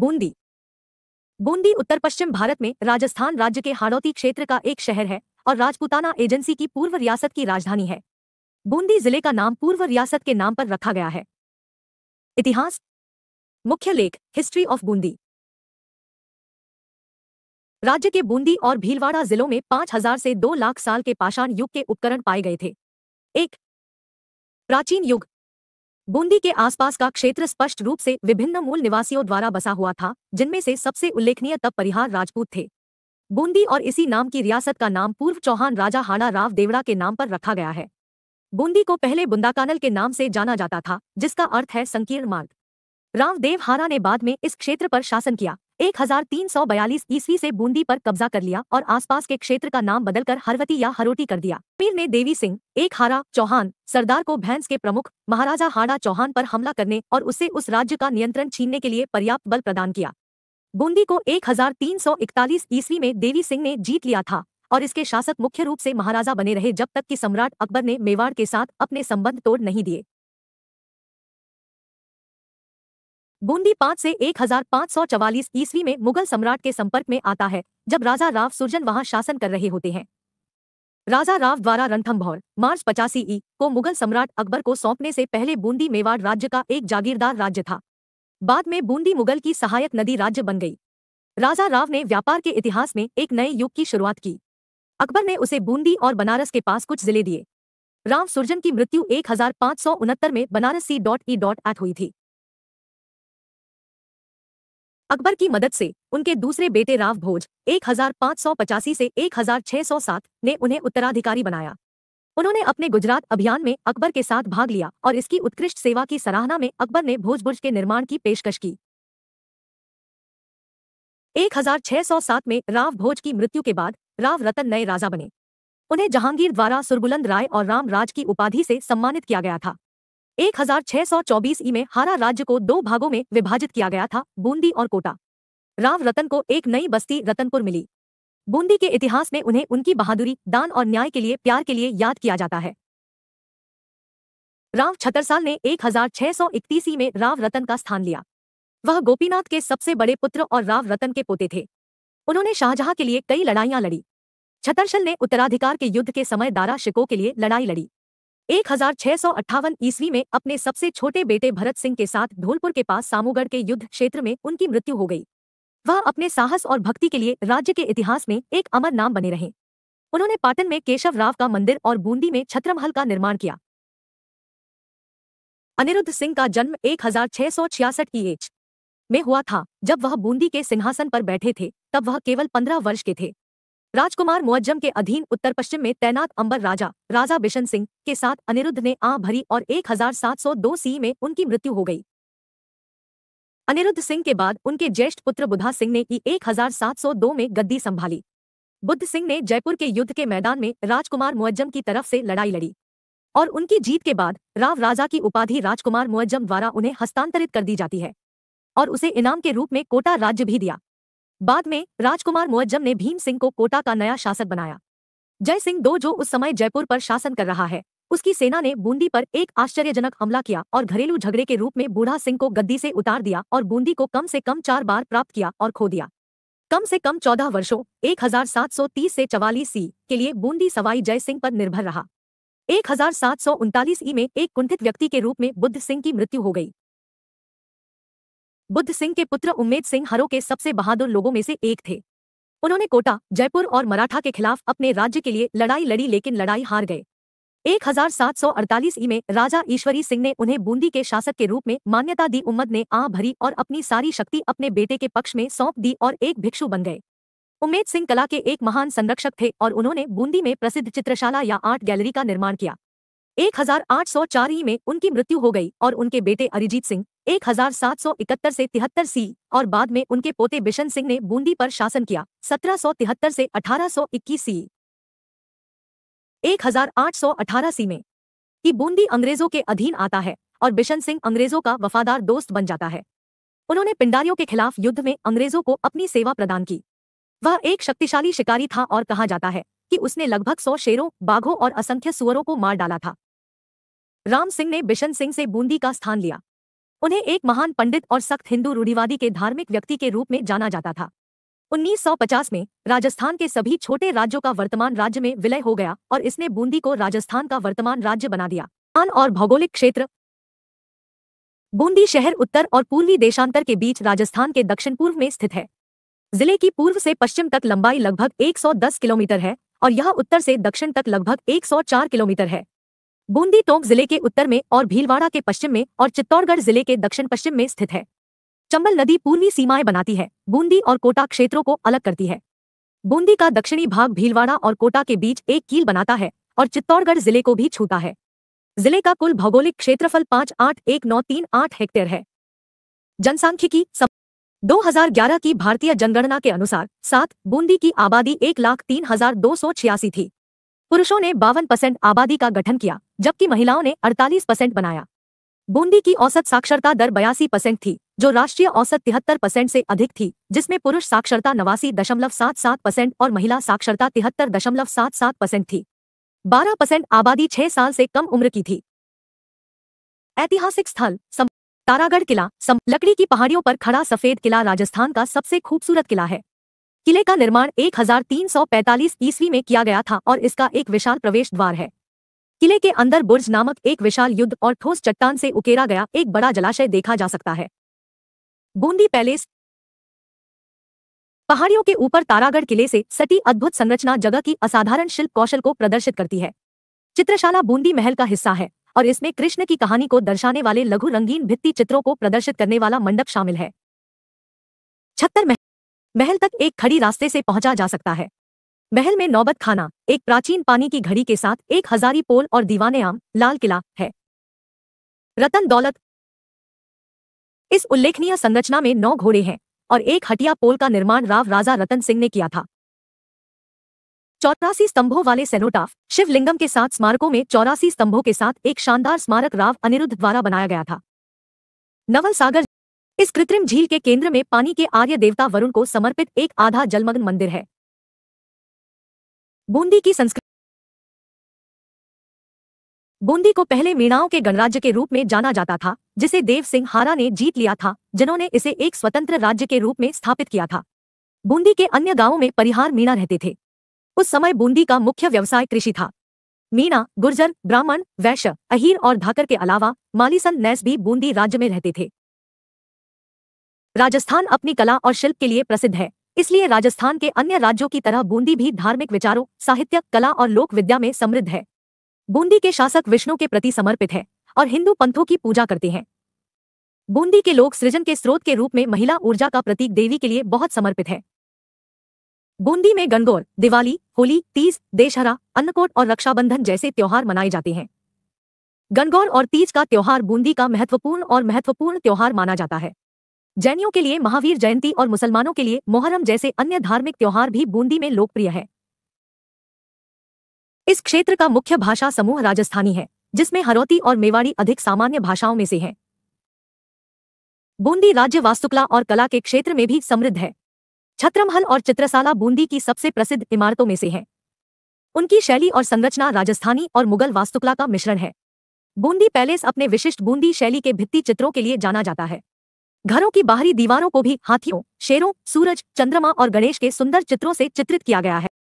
बूंदी बूंदी उत्तर पश्चिम भारत में राजस्थान राज्य के हाड़ौती क्षेत्र का एक शहर है और राजपूताना एजेंसी की पूर्व रियासत की राजधानी है बूंदी जिले का नाम पूर्व रियासत के नाम पर रखा गया है इतिहास मुख्य लेख हिस्ट्री ऑफ बूंदी राज्य के बूंदी और भीलवाड़ा जिलों में 5000 से 2 लाख साल के पाषाण युग के उपकरण पाए गए थे एक प्राचीन युग बूंदी के आसपास का क्षेत्र स्पष्ट रूप से विभिन्न मूल निवासियों द्वारा बसा हुआ था जिनमें से सबसे उल्लेखनीय तब परिहार राजपूत थे बूंदी और इसी नाम की रियासत का नाम पूर्व चौहान राजा हाड़ा राव देवड़ा के नाम पर रखा गया है बूंदी को पहले बुंदाकानल के नाम से जाना जाता था जिसका अर्थ है संकीर्ण मार्ग रामदेव हारा ने बाद में इस क्षेत्र पर शासन किया बयालीस ईस्वी से बूंदी पर कब्जा कर लिया और आसपास के क्षेत्र का नाम बदलकर हरवती या हरोटी कर दिया पीर ने देवी सिंह एक हारा चौहान सरदार को भैंस के प्रमुख महाराजा हाड़ा चौहान पर हमला करने और उससे उस राज्य का नियंत्रण छीनने के लिए पर्याप्त बल प्रदान किया बूंदी को एक ईस्वी में देवी सिंह ने जीत लिया था और इसके शासक मुख्य रूप से महाराजा बने रहे जब तक कि सम्राट अकबर ने मेवाड़ के साथ अपने संबंध तोड़ नहीं दिए बूंदी पाँच से एक हजार पाँच सौ चवालीस ईस्वी में मुगल सम्राट के संपर्क में आता है जब राजा राव सुरजन वहां शासन कर रहे होते हैं राजा राव द्वारा भौर मार्च पचासी ई को मुगल सम्राट अकबर को सौंपने से पहले बूंदी मेवाड़ राज्य का एक जागीरदार राज्य था बाद में बूंदी मुगल की सहायक नदी राज्य बन गई राजा राव ने व्यापार के इतिहास में एक नए युग की शुरुआत की अकबर ने उसे बूंदी और बनारस के पास कुछ जिले दिए राम सुरजन की मृत्यु एक में Banaras C dot E dot eight हुई थी अकबर की मदद से उनके दूसरे बेटे राव भोज एक से एक ने उन्हें उत्तराधिकारी बनाया उन्होंने अपने गुजरात अभियान में अकबर के साथ भाग लिया और इसकी उत्कृष्ट सेवा की सराहना में अकबर ने भोजबुर्ज के निर्माण की पेशकश की 1607 में राव भोज की मृत्यु के बाद राव रतन नए राजा बने उन्हें जहांगीर द्वारा सुरबुलंद राय और राम राज की उपाधि से सम्मानित किया गया था चौबीस ई में हारा राज्य को दो भागों में विभाजित किया गया था बूंदी और कोटा राव रतन को एक नई बस्ती रतनपुर मिली बूंदी के इतिहास में उन्हें उनकी बहादुरी दान और न्याय के लिए प्यार के लिए याद किया जाता है राव छतरसाल ने एक ई में राव रतन का स्थान लिया वह गोपीनाथ के सबसे बड़े पुत्र और राव रतन के पोते थे उन्होंने शाहजहां के लिए कई लड़ाइयां लड़ी छतरशल ने उत्तराधिकार के युद्ध के समय दारा शिको के लिए लड़ाई लड़ी एक हजार ईस्वी में अपने सबसे छोटे बेटे भरत सिंह के साथ ढोलपुर के पास सामूगढ़ के युद्ध क्षेत्र में उनकी मृत्यु हो गई वह अपने साहस और भक्ति के लिए राज्य के इतिहास में एक अमर नाम बने रहे उन्होंने पाटन में केशव राव का मंदिर और बूंदी में छत्रमहल का निर्माण किया अनिरुद्ध सिंह का जन्म एक हजार की एज में हुआ था जब वह बूंदी के सिंहासन पर बैठे थे तब वह केवल पंद्रह वर्ष के थे राजकुमार मुअज्जम के अधीन उत्तर पश्चिम में तैनात अंबर राजा राजा बिशन सिंह के साथ अनिरुद्ध ने आ भरी और 1702 सी में उनकी मृत्यु हो गई अनिरुद्ध सिंह के बाद उनके ज्येष्ठ पुत्र बुधा सिंह ने ई 1702 में गद्दी संभाली बुद्ध सिंह ने जयपुर के युद्ध के मैदान में राजकुमार मुअज्जम की तरफ से लड़ाई लड़ी और उनकी जीत के बाद राव राजा की उपाधि राजकुमार मुअज्जम द्वारा उन्हें हस्तांतरित कर दी जाती है और उसे इनाम के रूप में कोटा राज्य भी दिया बाद में राजकुमार मुअज्जम ने भीम सिंह को कोटा का नया शासक बनाया जय सिंह दो जो उस समय जयपुर पर शासन कर रहा है उसकी सेना ने बूंदी पर एक आश्चर्यजनक हमला किया और घरेलू झगड़े के रूप में बूढ़ा सिंह को गद्दी से उतार दिया और बूंदी को कम से कम चार बार प्राप्त किया और खो दिया कम से कम चौदह वर्षों 1730 से चवालीस सी के लिए बूंदी सवाई जय सिंह पर निर्भर रहा एक ई में एक कुंठित व्यक्ति के रूप में बुद्ध सिंह की मृत्यु हो गई बुद्ध सिंह के पुत्र उम्मेद सिंह हरो के सबसे बहादुर लोगों में से एक थे उन्होंने कोटा जयपुर और मराठा के खिलाफ अपने राज्य के लिए लड़ाई लड़ी लेकिन लड़ाई हार गए 1748 ई में राजा ईश्वरी सिंह ने उन्हें बूंदी के शासक के रूप में मान्यता दी उम्मद ने आ भरी और अपनी सारी शक्ति अपने बेटे के पक्ष में सौंप दी और एक भिक्षु बन गए उम्मेद सिंह कला के एक महान संरक्षक थे और उन्होंने बूंदी में प्रसिद्ध चित्रशाला या आर्ट गैलरी का निर्माण किया चार ई में उनकी मृत्यु हो गई और उनके बेटे अरिजीत सिंह 1771 से तिहत्तर सी और बाद में उनके पोते बिशन सिंह ने बूंदी पर शासन किया 1773 से 1821 सी अठारह सी में कि बूंदी अंग्रेजों के अधीन आता है और बिशन सिंह अंग्रेजों का वफादार दोस्त बन जाता है उन्होंने पिंडारियों के खिलाफ युद्ध में अंग्रेजों को अपनी सेवा प्रदान की वह एक शक्तिशाली शिकारी था और कहा जाता है कि उसने लगभग सौ शेरों बाघों और असंख्य सुअरों को मार डाला था राम सिंह ने बिशन सिंह से बूंदी का स्थान लिया उन्हें एक महान पंडित और सख्त हिंदू रूढ़िवादी के धार्मिक व्यक्ति के रूप में जाना जाता था 1950 में राजस्थान के सभी छोटे राज्यों का वर्तमान राज्य में विलय हो गया और इसने बूंदी को राजस्थान का वर्तमान राज्य बना दिया स्थान और भौगोलिक क्षेत्र बूंदी शहर उत्तर और पूर्वी देशांतर के बीच राजस्थान के दक्षिण पूर्व में स्थित है जिले की पूर्व से पश्चिम तक लंबाई लगभग 110 किलोमीटर है और यह उत्तर से दक्षिण तक लगभग 104 किलोमीटर है बूंदी टोंक जिले के उत्तर में और भीलवाड़ा के पश्चिम में और चित्तौड़गढ़ जिले के दक्षिण पश्चिम में स्थित है चंबल नदी पूर्वी सीमाएं बनाती है बूंदी और कोटा क्षेत्रों को अलग करती है बूंदी का दक्षिणी भाग भीलवाड़ा और कोटा के बीच एक कील बनाता है और चित्तौड़गढ़ जिले को भी छूता है जिले का कुल भौगोलिक क्षेत्रफल पांच आठ एक नौ तीन आठ हेक्टेयर है जनसांख्यिकी दो हजार ग्यारह की भारतीय जनगणना के अनुसार सात बूंदी की आबादी एक लाख तीन हजार दो सौ छियासी थी पुरुषों ने बावन परसेंट आबादी का गठन किया जबकि महिलाओं ने 48 परसेंट बनाया बूंदी की औसत साक्षरता दर बयासी परसेंट थी जो राष्ट्रीय औसत तिहत्तर परसेंट से अधिक थी जिसमें पुरुष साक्षरता नवासी दशमलव सात सात परसेंट और महिला साक्षरता तिहत्तर दशमलव सात सात परसेंट थी बारह परसेंट आबादी छह साल से कम उम्र की थी ऐतिहासिक स्थल तारागढ़ किला लकड़ी की पहाड़ियों पर खड़ा सफेद किला राजस्थान का सबसे खूबसूरत किला है किले का निर्माण एक ईस्वी में किया गया था और इसका एक विशाल प्रवेश द्वार है किले के अंदर बुर्ज नामक एक विशाल युद्ध और ठोस चट्टान से उकेरा गया एक बड़ा जलाशय देखा जा सकता है बूंदी पैलेस पहाड़ियों के ऊपर तारागढ़ किले से सटी अद्भुत संरचना जगह की असाधारण शिल्प कौशल को प्रदर्शित करती है चित्रशाला बूंदी महल का हिस्सा है और इसमें कृष्ण की कहानी को दर्शाने वाले लघु रंगीन भित्ति चित्रों को प्रदर्शित करने वाला मंडप शामिल है छत्तर महल तक एक खड़ी रास्ते से पहुंचा जा सकता है महल में नौबत खाना एक प्राचीन पानी की घड़ी के साथ एक हजारी पोल और दीवाने आम लाल किला है रतन दौलत इस उल्लेखनीय संरचना में नौ घोड़े हैं और एक हटिया पोल का निर्माण राव राजा रतन सिंह ने किया था चौरासी स्तंभों वाले सेनोटाफ शिवलिंगम के साथ स्मारकों में चौरासी स्तंभों के साथ एक शानदार स्मारक राव अनिरुद्ध द्वारा बनाया गया था नवल सागर इस कृत्रिम झील के केंद्र में पानी के आर्य देवता वरुण को समर्पित एक आधा जलमग्न मंदिर है बूंदी की संस्कृति बूंदी को पहले मीणाओं के गणराज्य के रूप में जाना जाता था जिसे देव सिंह हारा ने जीत लिया था जिन्होंने इसे एक स्वतंत्र राज्य के रूप में स्थापित किया था बूंदी के अन्य गांवों में परिहार मीणा रहते थे उस समय बूंदी का मुख्य व्यवसाय कृषि था मीणा गुर्जर ब्राह्मण वैश्य अहीर और धाकर के अलावा मालीसन नैस भी बूंदी राज्य में रहते थे राजस्थान अपनी कला और शिल्प के लिए प्रसिद्ध है इसलिए राजस्थान के अन्य राज्यों की तरह बूंदी भी धार्मिक विचारों साहित्य कला और लोक विद्या में समृद्ध है बूंदी के शासक विष्णु के प्रति समर्पित है और हिंदू पंथों की पूजा करते हैं बूंदी के लोग सृजन के स्रोत के रूप में महिला ऊर्जा का प्रतीक देवी के लिए बहुत समर्पित है बूंदी में गणगौर दिवाली होली तीज देशहरा अन्नकूट और रक्षाबंधन जैसे त्यौहार मनाए जाते हैं गणगौर और तीज का त्यौहार बूंदी का महत्वपूर्ण और महत्वपूर्ण त्यौहार माना जाता है जैनियों के लिए महावीर जयंती और मुसलमानों के लिए मोहर्रम जैसे अन्य धार्मिक त्यौहार भी बूंदी में लोकप्रिय है इस क्षेत्र का मुख्य भाषा समूह राजस्थानी है जिसमें हरौती और मेवाड़ी अधिक सामान्य भाषाओं में से है बूंदी राज्य वास्तुकला और कला के क्षेत्र में भी समृद्ध है छत्रमहल और चित्रशाला बूंदी की सबसे प्रसिद्ध इमारतों में से है उनकी शैली और संरचना राजस्थानी और मुगल वास्तुकला का मिश्रण है बूंदी पैलेस अपने विशिष्ट बूंदी शैली के भित्ति चित्रों के लिए जाना जाता है घरों की बाहरी दीवारों को भी हाथियों शेरों सूरज चंद्रमा और गणेश के सुंदर चित्रों से चित्रित किया गया है